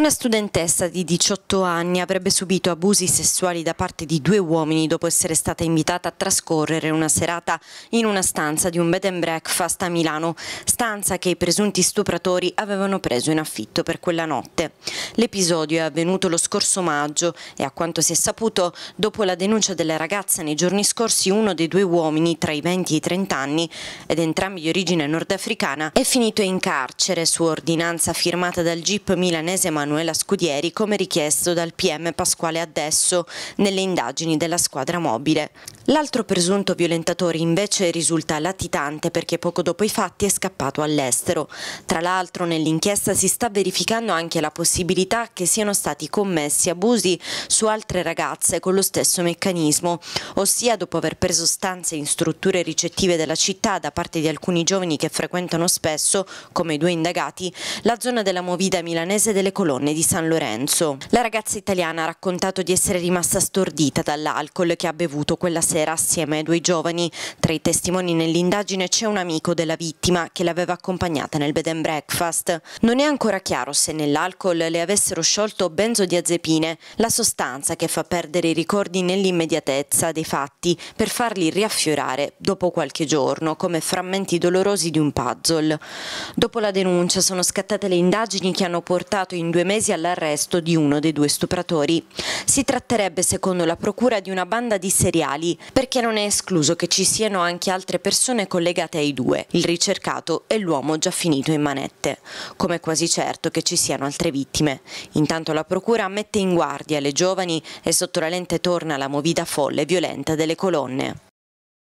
Una studentessa di 18 anni avrebbe subito abusi sessuali da parte di due uomini dopo essere stata invitata a trascorrere una serata in una stanza di un bed and breakfast a Milano, stanza che i presunti stupratori avevano preso in affitto per quella notte. L'episodio è avvenuto lo scorso maggio e a quanto si è saputo, dopo la denuncia della ragazza nei giorni scorsi, uno dei due uomini tra i 20 e i 30 anni, ed entrambi di origine nordafricana, è finito in carcere su ordinanza firmata dal GIP milanese Manuel Manuela Scudieri come richiesto dal PM Pasquale Adesso nelle indagini della squadra mobile. L'altro presunto violentatore invece risulta latitante perché poco dopo i fatti è scappato all'estero. Tra l'altro nell'inchiesta si sta verificando anche la possibilità che siano stati commessi abusi su altre ragazze con lo stesso meccanismo, ossia dopo aver preso stanze in strutture ricettive della città da parte di alcuni giovani che frequentano spesso, come i due indagati, la zona della movida milanese delle colonne donne di San Lorenzo. La ragazza italiana ha raccontato di essere rimasta stordita dall'alcol che ha bevuto quella sera assieme ai due giovani. Tra i testimoni nell'indagine c'è un amico della vittima che l'aveva accompagnata nel bed and breakfast. Non è ancora chiaro se nell'alcol le avessero sciolto benzodiazepine, la sostanza che fa perdere i ricordi nell'immediatezza dei fatti per farli riaffiorare dopo qualche giorno come frammenti dolorosi di un puzzle. Dopo la denuncia sono scattate le indagini che hanno portato in due mesi mesi all'arresto di uno dei due stupratori. Si tratterebbe, secondo la procura, di una banda di seriali, perché non è escluso che ci siano anche altre persone collegate ai due, il ricercato e l'uomo già finito in manette, come quasi certo che ci siano altre vittime. Intanto la procura mette in guardia le giovani e sotto la lente torna la movida folle e violenta delle colonne.